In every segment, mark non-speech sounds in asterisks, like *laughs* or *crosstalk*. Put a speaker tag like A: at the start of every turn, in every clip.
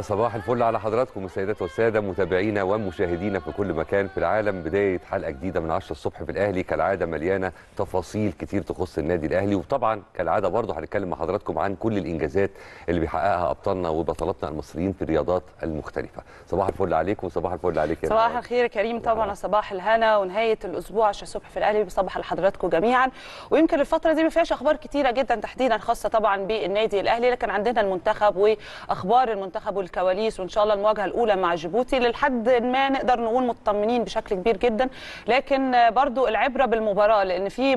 A: صباح الفل على حضراتكم السيدات والسادة متابعينا ومشاهدينا في كل مكان في العالم بداية حلقة جديدة من 10 الصبح في الأهلي كالعادة مليانة تفاصيل كتير تخص النادي الأهلي وطبعا كالعادة برضه هنتكلم مع حضراتكم عن كل الإنجازات اللي بيحققها أبطالنا وبطلاتنا المصريين في الرياضات المختلفة صباح الفل عليكم صباح الفل عليك يا صباح
B: الخير كريم طبعا صباح الهنا ونهاية الأسبوع 10 الصبح في الأهلي بصبح لحضراتكم جميعا ويمكن الفترة دي ما فيهاش أخبار كتيرة جدا تحديدا خاصة طبعا بالنادي الأهلي لكن عندنا المنتخب وأخبار المنتخب الكواليس وان شاء الله المواجهه الاولى مع جيبوتي للحد ما نقدر نقول مطمنين بشكل كبير جدا لكن برضو العبره بالمباراه لان في *laughs*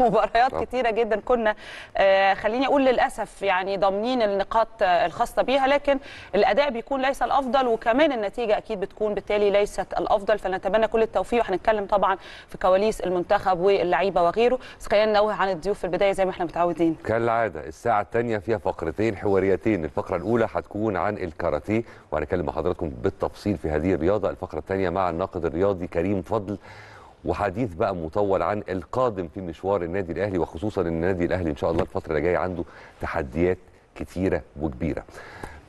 B: مباريات كثيره جدا كنا آه، خليني اقول للاسف يعني ضامنين النقاط آه، الخاصه بيها لكن الاداء بيكون ليس الافضل وكمان النتيجه اكيد بتكون بالتالي ليست الافضل فنتمنى كل التوفيق وهنتكلم طبعا في كواليس المنتخب واللعيبه وغيره بس خلينا ننوه عن الضيوف في البدايه زي ما احنا
A: متعودين كالعاده الساعه الثانيه فيها فقرتين حواريتين الفقره الاولى هتكون عن الك... الكاراتيه وهنتكلم مع حضراتكم بالتفصيل في هذه الرياضه الفقره الثانيه مع الناقد الرياضي كريم فضل وحديث بقى مطول عن القادم في مشوار النادي الاهلي وخصوصا النادي الاهلي ان شاء الله الفتره اللي جايه عنده تحديات كثيره وكبيره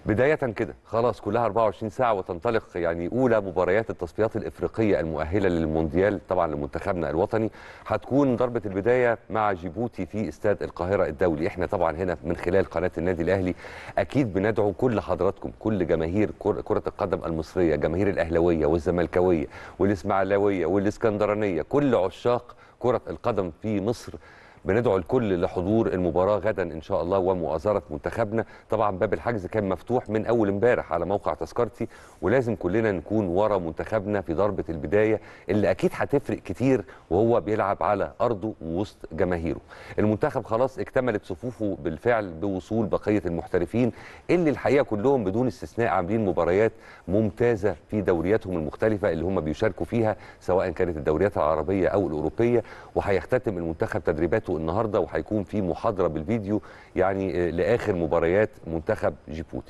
A: بداية كده خلاص كلها 24 ساعة وتنطلق يعني أولى مباريات التصفيات الإفريقية المؤهلة للمونديال طبعا لمنتخبنا الوطني هتكون ضربة البداية مع جيبوتي في استاد القاهرة الدولي احنا طبعا هنا من خلال قناة النادي الأهلي أكيد بندعو كل حضراتكم كل جماهير كرة القدم المصرية جماهير الأهلوية والزملكاوية والإسماعيلاوية والإسكندرانية كل عشاق كرة القدم في مصر بندعو الكل لحضور المباراه غدا ان شاء الله ومؤازره منتخبنا طبعا باب الحجز كان مفتوح من اول امبارح على موقع تذكرتي ولازم كلنا نكون ورا منتخبنا في ضربه البدايه اللي اكيد هتفرق كتير وهو بيلعب على ارضه ووسط جماهيره المنتخب خلاص اكتملت صفوفه بالفعل بوصول بقيه المحترفين اللي الحقيقه كلهم بدون استثناء عاملين مباريات ممتازه في دورياتهم المختلفه اللي هم بيشاركوا فيها سواء كانت الدوريات العربيه او الاوروبيه وهيختتم المنتخب تدريباته مباراته النهارده وهيكون في محاضره بالفيديو يعني آه، لاخر مباريات منتخب جيبوتي